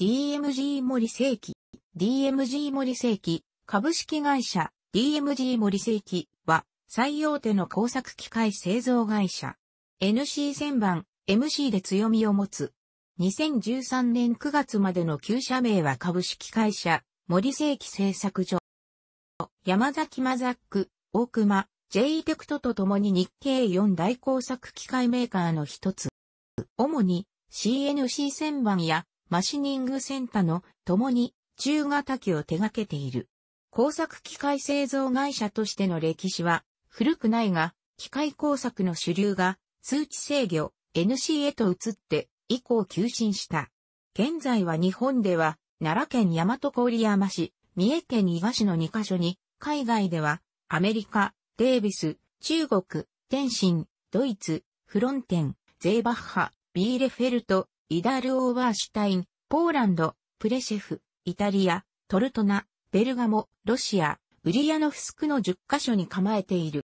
DMG 森世紀。DMG 森世紀、株式会社、DMG 森世紀は、最大手の工作機械製造会社。NC 旋盤、MC で強みを持つ。2013年9月までの旧社名は株式会社、森世紀製作所。山崎マザック、大熊、J テクトと共に日系4大工作機械メーカーの一つ。主に CNC 旋盤やマシニングセンタの共に中型機を手掛けている。工作機械製造会社としての歴史は古くないが、機械工作の主流が数値制御 NC へと移って以降急進した。現在は日本では奈良県大和郡山市、三重県伊賀市の2カ所に、海外ではアメリカ、デービス、中国、天津、ドイツ、フロンテン、ゼーバッハ、ビーレフェルト、イダル・オーバーシュタイン、ポーランド、プレシェフ、イタリア、トルトナ、ベルガモ、ロシア、ウリアノフスクの10カ所に構えている。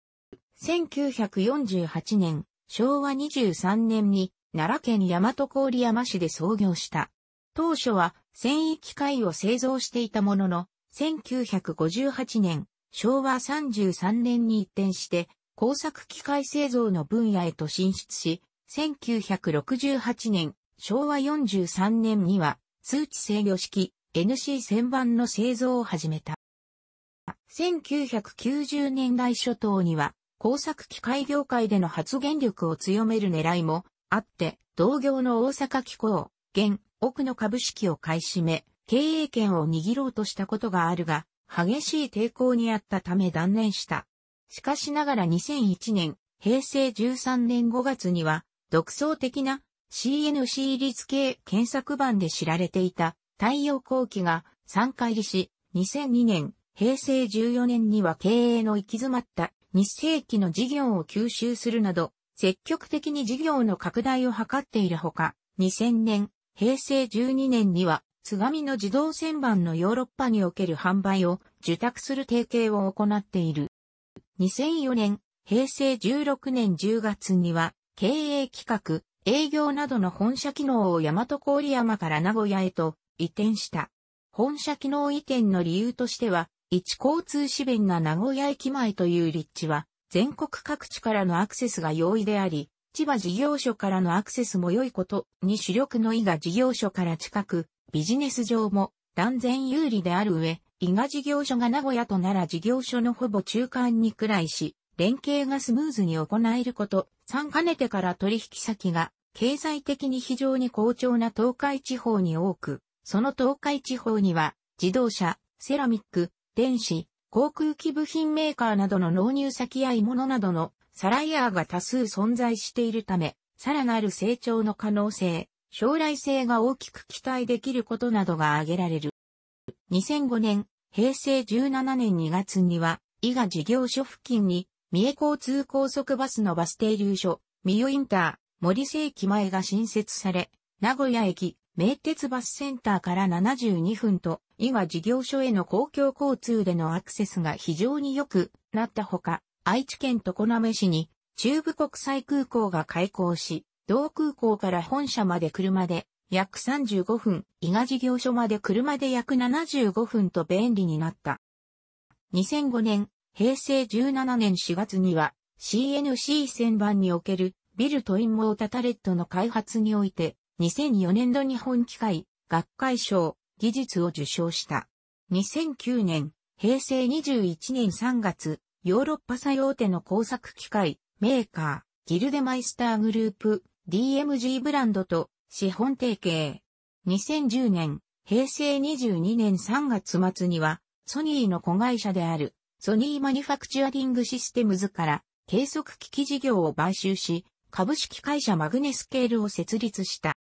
1948年、昭和23年に奈良県大和郡山市で創業した。当初は繊維機械を製造していたものの、1958年、昭和33年に一転して、工作機械製造の分野へと進出し、1968年、昭和43年には数値制御式 NC1000 番の製造を始めた。1990年代初頭には工作機械業界での発言力を強める狙いもあって、同業の大阪機構、現、奥の株式を買い占め、経営権を握ろうとしたことがあるが、激しい抵抗にあったため断念した。しかしながら2001年、平成13年5月には、独創的な CNC 立系検索版で知られていた太陽光機が参加入りし、2002年、平成14年には経営の行き詰まった日世紀の事業を吸収するなど、積極的に事業の拡大を図っているほか、2000年、平成12年には、津波の自動旋盤のヨーロッパにおける販売を受託する提携を行っている。2004年、平成16年10月には、経営企画、営業などの本社機能を大和郡山から名古屋へと移転した。本社機能移転の理由としては、一交通支弁が名古屋駅前という立地は、全国各地からのアクセスが容易であり、千葉事業所からのアクセスも良いことに主力の伊賀事業所から近く、ビジネス上も断然有利である上、伊賀事業所が名古屋と奈良事業所のほぼ中間にくらいし、連携がスムーズに行えること、3かねてから取引先が経済的に非常に好調な東海地方に多く、その東海地方には自動車、セラミック、電子、航空機部品メーカーなどの納入先や鋳物などのサライヤーが多数存在しているため、さらなる成長の可能性、将来性が大きく期待できることなどが挙げられる。2005年、平成17年2月には、伊賀事業所付近に、三重交通高速バスのバス停留所、三代インター、森生駅前が新設され、名古屋駅、名鉄バスセンターから72分と、伊賀事業所への公共交通でのアクセスが非常に良くなったほか、愛知県常滑市に中部国際空港が開港し、同空港から本社まで車で約35分、伊賀事業所まで車で約75分と便利になった。2005年、平成17年4月には CNC 旋盤におけるビルトインモータタレットの開発において、2004年度日本機械、学会賞、技術を受賞した。2009年、平成21年3月、ヨーロッパ最大手の工作機械、メーカー、ギルデマイスターグループ、DMG ブランドと資本提携。2010年、平成22年3月末には、ソニーの子会社である、ソニーマニュファクチュアリングシステムズから、計測機器事業を買収し、株式会社マグネスケールを設立した。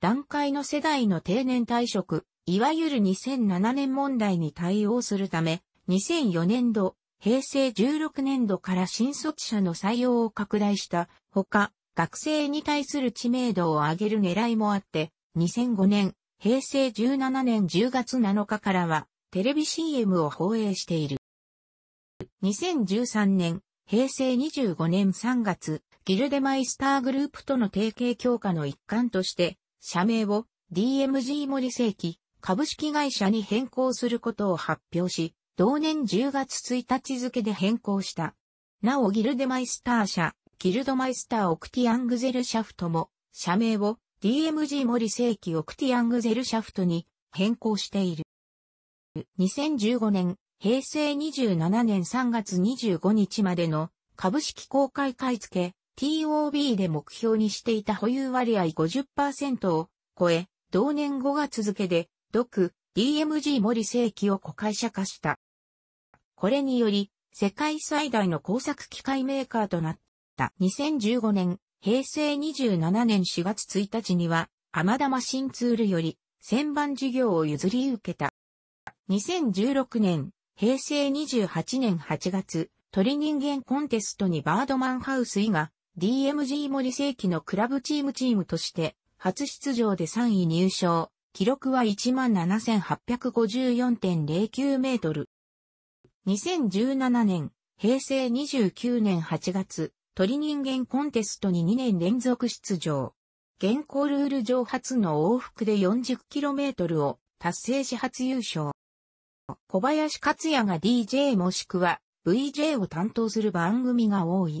段階の世代の定年退職、いわゆる2007年問題に対応するため、2004年度、平成16年度から新卒者の採用を拡大したほか、学生に対する知名度を上げる狙いもあって、2005年、平成17年10月7日からは、テレビ CM を放映している。2013年、平成25年3月、ギルデマイスターグループとの提携強化の一環として、社名を DMG 森世紀株式会社に変更することを発表し、同年10月1日付で変更した。なおギルデマイスター社、ギルドマイスターオクティアングゼルシャフトも、社名を DMG 森世紀オクティアングゼルシャフトに変更している。2015年、平成27年3月25日までの株式公開買付、TOB で目標にしていた保有割合50%を超え、同年5月付で、独 DMG 森正規を子会社化した。これにより、世界最大の工作機械メーカーとなった2015年、平成27年4月1日には、アマダマシンツールより、旋盤事業を譲り受けた。2016年、平成28年8月、鳥人間コンテストにバードマンハウス以外、DMG 森世紀のクラブチームチームとして、初出場で3位入賞。記録は17,854.09メートル。2017年、平成29年8月、鳥人間コンテストに2年連続出場。現行ルール上初の往復で 40km を達成し初優勝。小林克也が DJ もしくは VJ を担当する番組が多い。